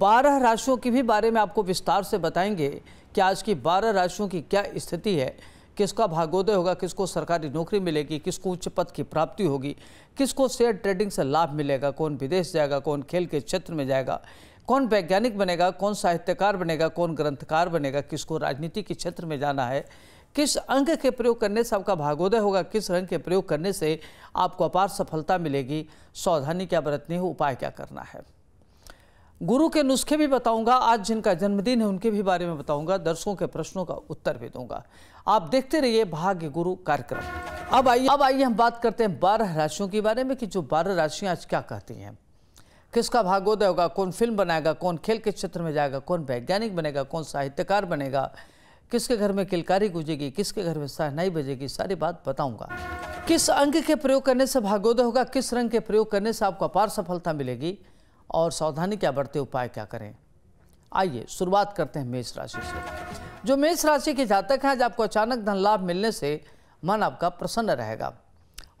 बारह राशियों के भी बारे में आपको विस्तार से बताएंगे कि आज की बारह राशियों की क्या स्थिति है किसका भागोदय होगा किसको सरकारी नौकरी मिलेगी किसको उच्च पद की प्राप्ति होगी किसको शेयर ट्रेडिंग से लाभ मिलेगा कौन विदेश जाएगा कौन खेल के क्षेत्र में जाएगा कौन वैज्ञानिक बनेगा कौन साहित्यकार बनेगा कौन ग्रंथकार बनेगा किसको राजनीति के क्षेत्र में जाना है किस अंग के प्रयोग करने से आपका भागोदय होगा किस रंग के प्रयोग करने से आपको अपार सफलता मिलेगी सावधानी क्या बरतनी हो उपाय क्या करना है गुरु के नुस्खे भी बताऊंगा आज जिनका जन्मदिन है उनके भी बारे में बताऊंगा दर्शकों के प्रश्नों का उत्तर भी दूंगा आप देखते रहिए भाग्य गुरु कार्यक्रम अब आइए अब आइए हम बात करते हैं बारह राशियों के बारे में कि जो बारह राशियां आज क्या कहती हैं किसका भागोदय होगा कौन फिल्म बनाएगा कौन खेल के क्षेत्र में जाएगा कौन वैज्ञानिक बनेगा कौन साहित्यकार बनेगा किसके घर में किलकारी गुजेगी किसके घर में सहनाई बजेगी सारी बात बताऊंगा किस अंग के प्रयोग करने से भागोदय होगा किस रंग के प्रयोग करने से आपको अपार सफलता मिलेगी और सावधानी क्या बरते उपाय क्या करें आइए शुरुआत करते हैं मेष राशि से जो मेष राशि के जातक हैं आज आपको अचानक धन लाभ मिलने से मन आपका प्रसन्न रहेगा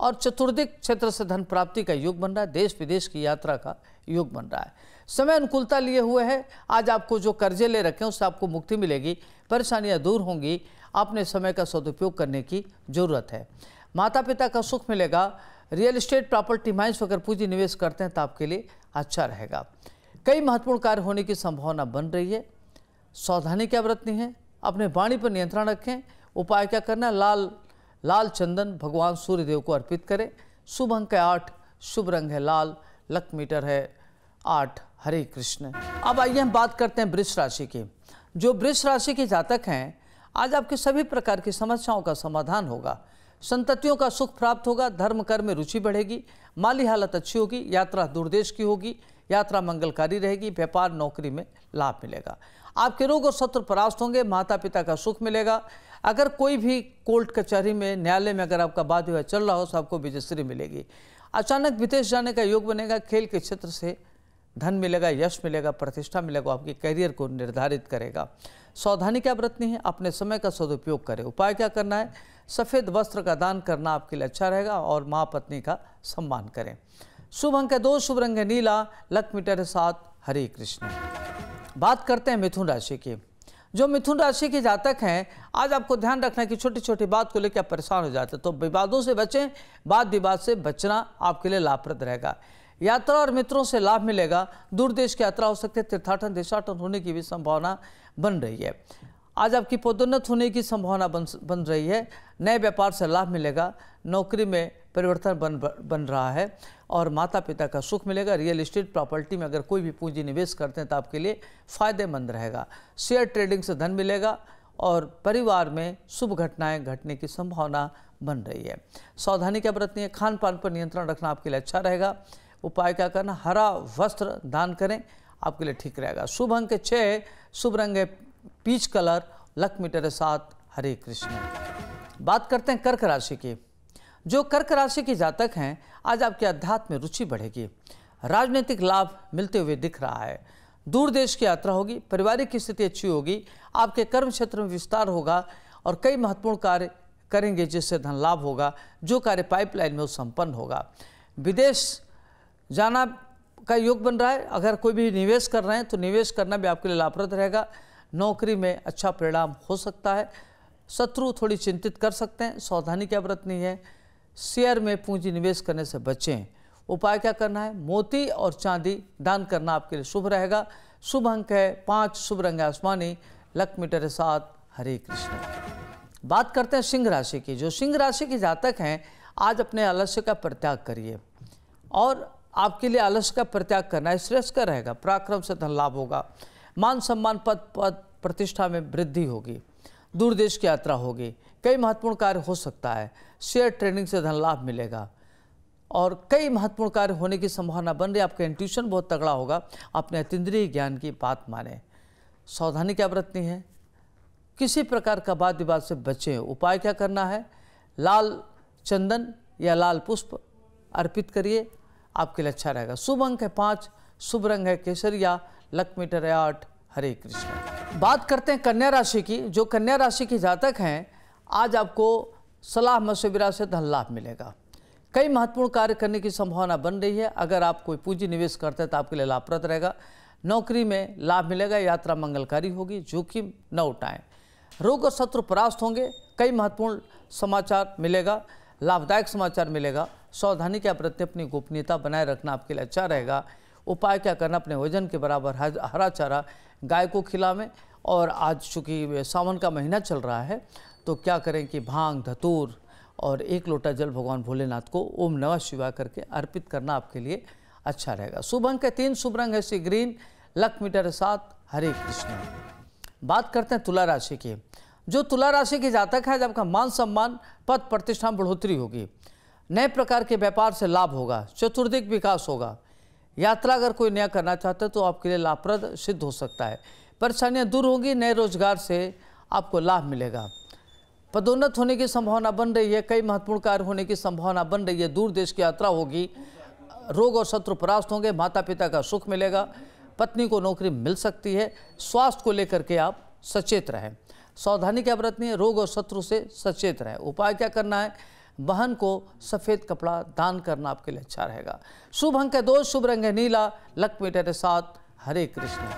और चतुर्दिक क्षेत्र से धन प्राप्ति का योग बन रहा है देश विदेश की यात्रा का योग बन रहा है समय अनुकूलता लिए हुए है आज आपको जो कर्जे ले रखे हैं उससे आपको मुक्ति मिलेगी परेशानियां दूर होंगी अपने समय का सदुपयोग करने की जरूरत है माता पिता का सुख मिलेगा रियल इस्टेट प्रॉपर्टी माइंस वगैरह पूंजी निवेश करते हैं तो आपके लिए अच्छा रहेगा कई महत्वपूर्ण कार्य होने की संभावना बन रही है सावधानी क्या बरतनी है अपने वाणी पर नियंत्रण रखें उपाय क्या करना लाल लाल चंदन भगवान सूर्यदेव को अर्पित करें शुभ अंक है आठ शुभ रंग है लाल लक मीटर है आठ हरे कृष्ण अब आइए हम बात करते हैं वृक्ष राशि की जो वृक्ष राशि के जातक हैं आज आपकी सभी प्रकार की समस्याओं का समाधान होगा संततियों का सुख प्राप्त होगा धर्म कर में रुचि बढ़ेगी माली हालत अच्छी होगी यात्रा दूरदेश की होगी यात्रा मंगलकारी रहेगी व्यापार नौकरी में लाभ मिलेगा आपके रोग और शत्रु परास्त होंगे माता पिता का सुख मिलेगा अगर कोई भी कोर्ट कचहरी में न्यायालय में अगर आपका वाद विवाद चल रहा हो तो आपको विजयश्री मिलेगी अचानक विदेश जाने का योग बनेगा खेल के क्षेत्र से धन मिलेगा यश मिलेगा प्रतिष्ठा मिलेगा आपके करियर को निर्धारित करेगा सावधानी क्या बरतनी है अपने समय का सदुपयोग करें उपाय क्या करना है सफ़ेद वस्त्र का दान करना आपके लिए अच्छा रहेगा और माँ पत्नी का सम्मान करें शुभ अंक है दो शुभ रंग है नीला लक मीटर सात हरे कृष्ण बात करते हैं मिथुन राशि की जो मिथुन राशि के जातक हैं आज आपको ध्यान रखना है कि छोटी छोटी बात को लेकर परेशान हो जाते हैं तो विवादों से बचें वाद विवाद से बचना आपके लिए लाभप्रद रहेगा यात्रा और मित्रों से लाभ मिलेगा दूर देश की यात्रा हो सकती है तीर्थाटन देशाटन होने की भी संभावना बन रही है आज आपकी पदोन्नत होने की संभावना बन बन रही है नए व्यापार से लाभ मिलेगा नौकरी में परिवर्तन बन बन रहा है और माता पिता का सुख मिलेगा रियल इस्टेट प्रॉपर्टी में अगर कोई भी पूंजी निवेश करते हैं तो आपके लिए फायदेमंद रहेगा शेयर ट्रेडिंग से धन मिलेगा और परिवार में शुभ घटनाएं घटने की संभावना बन रही है सावधानी क्या बरतनी है खान पान पर नियंत्रण रखना आपके लिए अच्छा रहेगा उपाय क्या करना हरा वस्त्र दान करें आपके लिए ठीक रहेगा शुभ अंक छः शुभ रंग है पीच कलर लक मीटर साथ हरे कृष्ण बात करते हैं कर्क राशि की जो कर्क राशि के जातक हैं आज आपके अध्यात्म रुचि बढ़ेगी राजनीतिक लाभ मिलते हुए दिख रहा है दूर देश की यात्रा होगी पारिवारिक स्थिति अच्छी होगी आपके कर्म क्षेत्र में विस्तार होगा और कई महत्वपूर्ण कार्य करेंगे जिससे धन लाभ होगा जो कार्य पाइपलाइन में वो संपन्न होगा विदेश जाना का योग बन रहा है अगर कोई भी निवेश कर रहे हैं तो निवेश करना भी आपके लिए लाभप्रद रहेगा नौकरी में अच्छा परिणाम हो सकता है शत्रु थोड़ी चिंतित कर सकते हैं सावधानी क्या बरतनी है शेयर में पूंजी निवेश करने से बचें उपाय क्या करना है मोती और चांदी दान करना आपके लिए शुभ रहेगा शुभ अंक है पाँच शुभ रंग आसमानी लक तेरे साथ हरे कृष्ण बात करते हैं सिंह राशि की जो सिंह राशि के जातक हैं आज अपने आलस्य का परित्याग करिए और आपके लिए आलस्य का परित्याग करना है श्रेष्ठ का रहेगा पराक्रम से धन लाभ होगा मान सम्मान पद पद प्रतिष्ठा में वृद्धि होगी दूर देश की यात्रा होगी कई महत्वपूर्ण कार्य हो सकता है शेयर ट्रेडिंग से धन लाभ मिलेगा और कई महत्वपूर्ण कार्य होने की संभावना बन रही है आपका इंट्यूशन बहुत तगड़ा होगा अपने अतिद्रीय ज्ञान की बात माने सावधानी क्या बरतनी है किसी प्रकार का वाद विवाद से बचें उपाय क्या करना है लाल चंदन या लाल पुष्प अर्पित करिए आपके लिए अच्छा रहेगा शुभ अंक है पाँच शुभ रंग है केसरिया लक मीटर है आठ हरे कृष्ण बात करते हैं कन्या राशि की जो कन्या राशि के जातक हैं आज आपको सलाह मशविरा से धन लाभ मिलेगा कई महत्वपूर्ण कार्य करने की संभावना बन रही है अगर आप कोई पूंजी निवेश करते हैं तो आपके लिए लाभप्रद रहेगा नौकरी में लाभ मिलेगा यात्रा मंगलकारी होगी जोखिम न उठाएं रोग और शत्रु परास्त होंगे कई महत्वपूर्ण समाचार मिलेगा लाभदायक समाचार मिलेगा सावधानी के प्रति अपनी गोपनीयता बनाए रखना आपके लिए अच्छा रहेगा उपाय क्या करना अपने वजन के बराबर हरा चारा गाय को खिलावें और आज चूँकि सावन का महीना चल रहा है तो क्या करें कि भांग धतूर और एक लोटा जल भगवान भोलेनाथ को ओम नमः शिवाय करके अर्पित करना आपके लिए अच्छा रहेगा शुभ अंक है तीन शुभ रंग है श्री ग्रीन लक मीटर सात हरे कृष्ण बात करते हैं तुला राशि की जो तुला राशि के जातक है जबकि मान सम्मान पद प्रतिष्ठा बढ़ोतरी होगी नए प्रकार के व्यापार से लाभ होगा चतुर्दिक विकास होगा यात्रा अगर कोई नया करना चाहता है तो आपके लिए लाभप्रद सिद्ध हो सकता है परेशानियां दूर होंगी नए रोजगार से आपको लाभ मिलेगा पदोन्नत होने की संभावना बन रही है कई महत्वपूर्ण कार्य होने की संभावना बन रही है दूर देश की यात्रा होगी रोग और शत्रु परास्त होंगे माता पिता का सुख मिलेगा पत्नी को नौकरी मिल सकती है स्वास्थ्य को लेकर के आप सचेत रहें सावधानी क्या बरतनी है रोग और शत्रु से सचेत रहें उपाय क्या करना है बहन को सफ़ेद कपड़ा दान करना आपके लिए अच्छा रहेगा शुभ अंक है दो शुभ रंग है नीला लक मेटर साथ हरे कृष्ण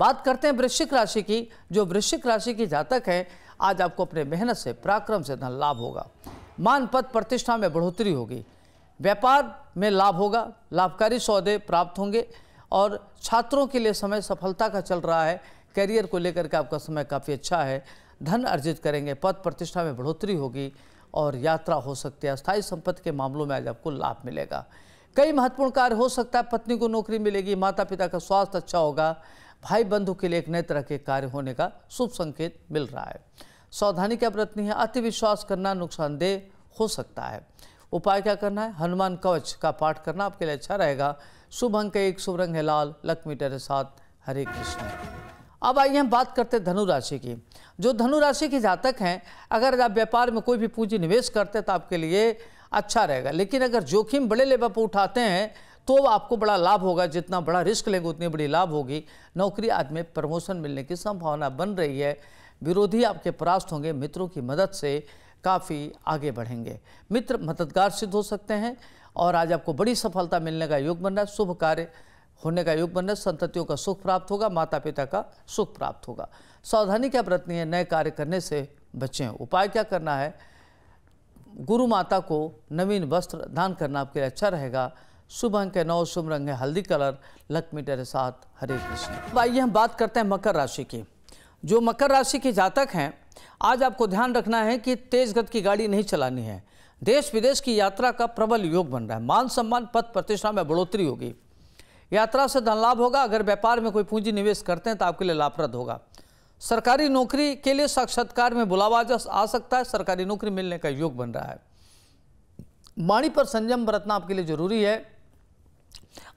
बात करते हैं वृश्चिक राशि की जो वृश्चिक राशि की जातक है आज आपको अपने मेहनत से पराक्रम से धन लाभ होगा मान पद प्रतिष्ठा में बढ़ोतरी होगी व्यापार में लाभ होगा लाभकारी सौदे प्राप्त होंगे और छात्रों के लिए समय सफलता का चल रहा है करियर को लेकर के आपका समय काफ़ी अच्छा है धन अर्जित करेंगे पद प्रतिष्ठा में बढ़ोतरी होगी और यात्रा हो सकती है स्थायी संपत्ति के मामलों में आज आपको लाभ मिलेगा कई महत्वपूर्ण कार्य हो सकता है पत्नी को नौकरी मिलेगी माता पिता का स्वास्थ्य अच्छा होगा भाई बंधु के लिए एक नए तरह के कार्य होने का शुभ संकेत मिल रहा है सावधानी क्या बरतनी है अतिविश्वास करना नुकसानदेह हो सकता है उपाय क्या करना है हनुमान कवच का पाठ करना आपके लिए अच्छा रहेगा शुभ अंक एक शुभ रंग है लाल लक्ष्मी टेरे साथ हरे कृष्ण अब आइए हम बात करते हैं धनु राशि की जो धनु राशि के जातक हैं अगर आप व्यापार में कोई भी पूंजी निवेश करते हैं तो आपके लिए अच्छा रहेगा लेकिन अगर जोखिम बड़े लेवल पर उठाते हैं तो आपको बड़ा लाभ होगा जितना बड़ा रिस्क लेंगे उतनी बड़ी लाभ होगी नौकरी आज में प्रमोशन मिलने की संभावना बन रही है विरोधी आपके परास्त होंगे मित्रों की मदद से काफ़ी आगे बढ़ेंगे मित्र मददगार सिद्ध हो सकते हैं और आज आपको बड़ी सफलता मिलने का योग बन रहा है शुभ कार्य होने का योग बन रहा संततियों का सुख प्राप्त होगा माता पिता का सुख प्राप्त होगा सावधानी क्या बरतनी है नए कार्य करने से बचें उपाय क्या करना है गुरु माता को नवीन वस्त्र दान करना आपके लिए अच्छा रहेगा शुभ अंक है नौ शुभ रंग है हल्दी कलर लक्ष्मी तेरे साथ हरे कृष्ण भाई तो हम बात करते हैं मकर राशि की जो मकर राशि के जातक हैं आज आपको ध्यान रखना है कि तेज गति की गाड़ी नहीं चलानी है देश विदेश की यात्रा का प्रबल योग बन रहा है मान सम्मान पद प्रतिष्ठा में बढ़ोतरी होगी यात्रा से धन लाभ होगा अगर व्यापार में कोई पूंजी निवेश करते हैं तो आपके लिए लाभप्रद होगा सरकारी नौकरी के लिए साक्षात्कार में बुलावा आ सकता है सरकारी नौकरी मिलने का योग बन रहा है वाणी पर संयम बरतना आपके लिए जरूरी है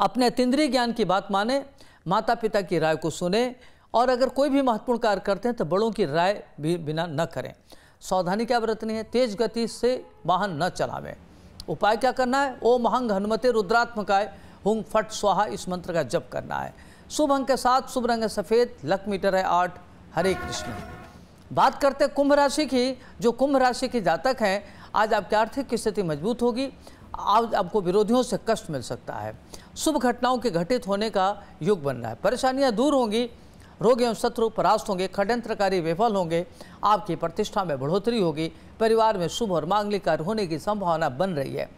अपने अतिद्रीय ज्ञान की बात माने माता पिता की राय को सुने और अगर कोई भी महत्वपूर्ण कार्य करते हैं तो बड़ों की राय भी बिना न करें सावधानी क्या बरतनी है तेज गति से वाहन न चलावें उपाय क्या करना है ओ महंग हनुमते रुद्रात्मकाय हुंग फट स्वाहा इस मंत्र का जप करना है शुभ अंक के साथ शुभ रंग सफ़ेद लक मीटर है आठ हरे कृष्ण बात करते कुंभ राशि की जो कुंभ राशि के जातक हैं आज आपकी आर्थिक स्थिति मजबूत होगी आज आपको विरोधियों से कष्ट मिल सकता है शुभ घटनाओं के घटित होने का युग बन रहा है परेशानियां दूर होंगी रोग एवं शत्रु परास्त होंगे खडयंत्रकारी विफल होंगे आपकी प्रतिष्ठा में बढ़ोतरी होगी परिवार में शुभ और मांगलिक कार्य होने की संभावना बन रही है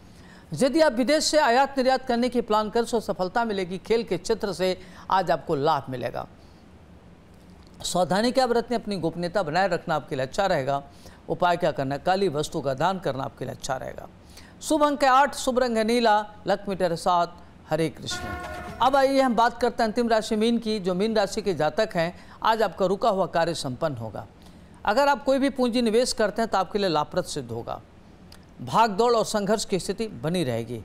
यदि आप विदेश से आयात निर्यात करने की प्लान कर सो सफलता मिलेगी खेल के क्षेत्र से आज आपको लाभ मिलेगा सावधानी क्या बरतने अपनी गोपनीयता बनाए रखना आपके लिए अच्छा रहेगा उपाय क्या करना काली वस्तु का दान करना आपके लिए अच्छा रहेगा शुभ अंक है आठ शुभ रंग है नीला लक मीटर सात हरे कृष्ण अब आइए हम बात करते हैं अंतिम राशि मीन की जो मीन राशि के जातक हैं आज आपका रुका हुआ कार्य संपन्न होगा अगर आप कोई भी पूंजी निवेश करते हैं तो आपके लिए लाभप्रद सिद्ध होगा भागदौड़ और संघर्ष की स्थिति बनी रहेगी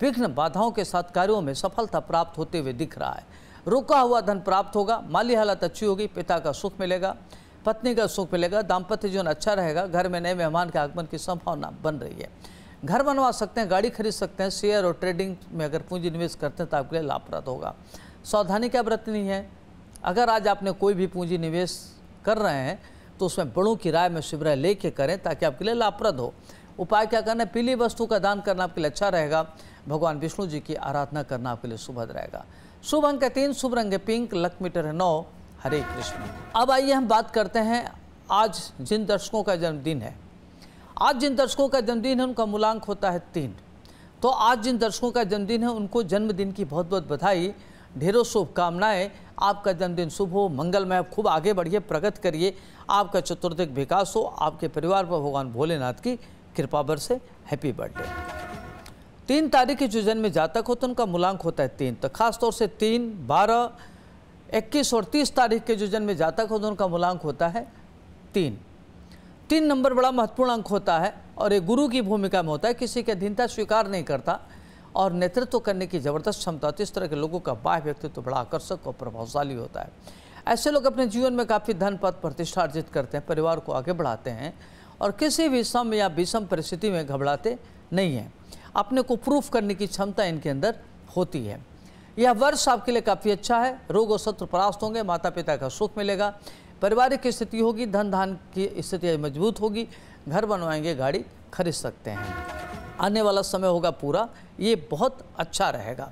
विघ्न बाधाओं के साथ कार्यों में सफलता प्राप्त होते हुए दिख रहा है रुका हुआ धन प्राप्त होगा माली हालत अच्छी होगी पिता का सुख मिलेगा पत्नी का सुख मिलेगा दाम्पत्य जीवन अच्छा रहेगा घर में नए मेहमान के आगमन की संभावना बन रही है घर बनवा सकते हैं गाड़ी खरीद सकते हैं शेयर और ट्रेडिंग में अगर पूंजी निवेश करते हैं तो आपके लिए लाभप्रद होगा सावधानी क्या बरतनी है अगर आज आपने कोई भी पूंजी निवेश कर रहे हैं तो उसमें बड़ों की राय में शिविर लेके करें ताकि आपके लिए लाभप्रद हो उपाय क्या करना है पीली वस्तु का दान करना आपके लिए अच्छा रहेगा भगवान विष्णु जी की आराधना करना आपके लिए शुभ रहेगा शुभ अंक है तीन शुभ रंग है पिंक लक मीटर है नौ हरे कृष्ण अब आइए हम बात करते हैं आज जिन दर्शकों का जन्मदिन है आज जिन दर्शकों का जन्मदिन है उनका मूलांक होता है तीन तो आज जिन दर्शकों का जन्मदिन है उनको जन्मदिन की बहुत बहुत बधाई ढेरों शुभकामनाएं आपका जन्मदिन शुभ हो मंगलमय खूब आगे बढ़िए प्रगत करिए आपका चतुर्दिक विकास हो आपके परिवार पर भगवान भोलेनाथ की कृपावर से हैप्पी बर्थडे तीन तारीख के जो जन्म जातक होते तो हैं उनका मूलांक होता है तीन तो खासतौर से तीन बारह इक्कीस और तीस तारीख के जो जन्म जातक होते तो हैं उनका मूलांक होता है तीन तीन नंबर बड़ा महत्वपूर्ण अंक होता है और ये गुरु की भूमिका में होता है किसी की अधीनता स्वीकार नहीं करता और नेतृत्व करने की ज़बरदस्त क्षमता होती तो है इस तरह के लोगों का बाह्य व्यक्तित्व तो बड़ा आकर्षक और प्रभावशाली होता है ऐसे लोग अपने जीवन में काफ़ी धन पद प्रतिष्ठा अर्जित करते हैं परिवार को आगे बढ़ाते हैं और किसी भी सम या विषम परिस्थिति में घबराते नहीं हैं अपने को प्रूफ करने की क्षमता इनके अंदर होती है यह वर्ष आपके लिए काफ़ी अच्छा है रोग और शत्रु परास्त होंगे माता पिता का सुख मिलेगा पारिवारिक स्थिति होगी धन धान की स्थिति मजबूत होगी घर बनवाएंगे गाड़ी खरीद सकते हैं आने वाला समय होगा पूरा ये बहुत अच्छा रहेगा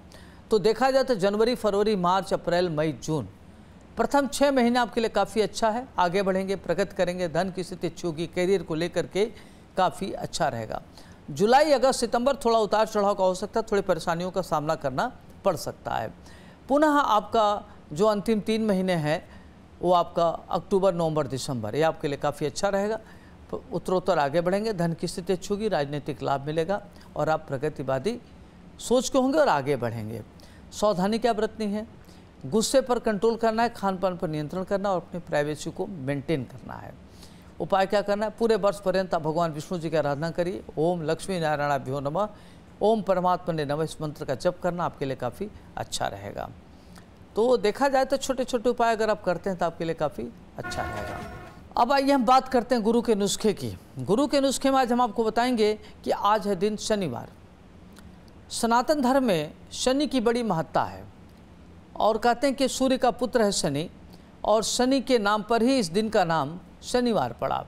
तो देखा जाए तो जनवरी फरवरी मार्च अप्रैल मई जून प्रथम छः महीने आपके लिए काफ़ी अच्छा है आगे बढ़ेंगे प्रगत करेंगे धन की स्थिति अच्छी होगी करियर को लेकर के काफ़ी अच्छा रहेगा जुलाई अगस्त सितंबर थोड़ा उतार चढ़ाव का हो सकता है थोड़ी परेशानियों का सामना करना पड़ सकता है पुनः आपका जो अंतिम तीन महीने हैं वो आपका अक्टूबर नवंबर दिसंबर ये आपके लिए काफ़ी अच्छा रहेगा उत्तरोत्तर आगे बढ़ेंगे धन की स्थिति अच्छी होगी राजनीतिक लाभ मिलेगा और आप प्रगतिवादी सोच के होंगे और आगे बढ़ेंगे सावधानी क्या बरतनी है गुस्से पर कंट्रोल करना है खान पान पर नियंत्रण करना और अपनी प्राइवेसी को मेंटेन करना है उपाय क्या करना है पूरे वर्ष पर्यंत आप भगवान विष्णु जी की आराधना करिए ओम लक्ष्मी नारायण अभ्यो नम ओम परमात्मा ने नम इस मंत्र का जप करना आपके लिए काफ़ी अच्छा रहेगा तो देखा जाए तो छोटे छोटे उपाय अगर आप करते हैं तो आपके लिए काफ़ी अच्छा रहेगा अब आइए हम बात करते हैं गुरु के नुस्खे की गुरु के नुस्खे में आज हम आपको बताएंगे कि आज है दिन शनिवार सनातन धर्म में शनि की बड़ी महत्ता है और कहते हैं कि सूर्य का पुत्र है शनि और शनि के नाम पर ही इस दिन का नाम शनिवार पड़ा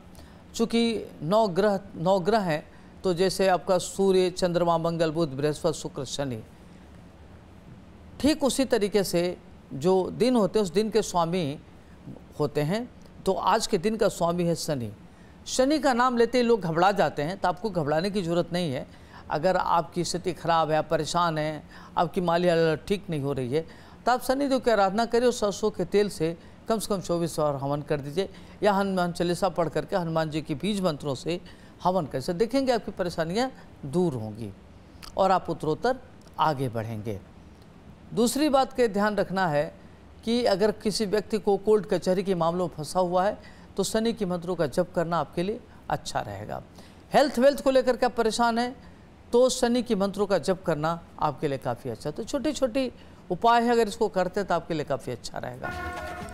चूँकि नौ ग्रह नौ ग्रह हैं तो जैसे आपका सूर्य चंद्रमा मंगल बुध बृहस्पति शुक्र शनि ठीक उसी तरीके से जो दिन होते हैं उस दिन के स्वामी होते हैं तो आज के दिन का स्वामी है शनि शनि का नाम लेते ही लोग घबरा जाते हैं तो आपको घबराने की ज़रूरत नहीं है अगर आपकी स्थिति खराब है परेशान है आपकी माली हालत ठीक नहीं हो रही है तो आप शनिदेव की आराधना करिए और सरसों के तेल से कम से कम चौबीस बार हवन कर दीजिए या हनुमान चालीसा पढ़ करके हनुमान जी के बीज मंत्रों से हवन कर सकते देखेंगे आपकी परेशानियाँ दूर होंगी और आप उत्तरोत्तर आगे बढ़ेंगे दूसरी बात के ध्यान रखना है कि अगर किसी व्यक्ति को कोर्ट कचहरी के मामलों में फंसा हुआ है तो शनि के मंत्रों का जप करना आपके लिए अच्छा रहेगा हेल्थ वेल्थ को लेकर के आप परेशान हैं तो शनि के मंत्रों का जप करना आपके लिए काफ़ी अच्छा तो छोटी छोटी उपाय है अगर इसको करते तो आपके लिए काफ़ी अच्छा रहेगा